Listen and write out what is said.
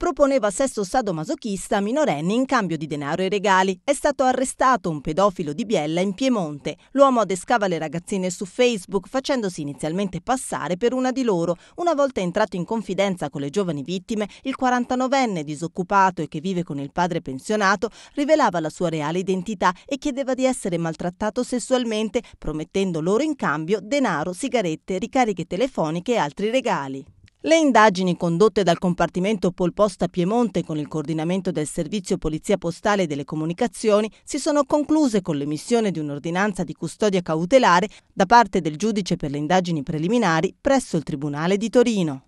proponeva sesso sadomasochista a minorenni in cambio di denaro e regali. È stato arrestato un pedofilo di Biella in Piemonte. L'uomo adescava le ragazzine su Facebook facendosi inizialmente passare per una di loro. Una volta entrato in confidenza con le giovani vittime, il 49enne disoccupato e che vive con il padre pensionato rivelava la sua reale identità e chiedeva di essere maltrattato sessualmente, promettendo loro in cambio denaro, sigarette, ricariche telefoniche e altri regali. Le indagini condotte dal compartimento Polposta Piemonte con il coordinamento del Servizio Polizia Postale e delle Comunicazioni si sono concluse con l'emissione di un'ordinanza di custodia cautelare da parte del giudice per le indagini preliminari presso il Tribunale di Torino.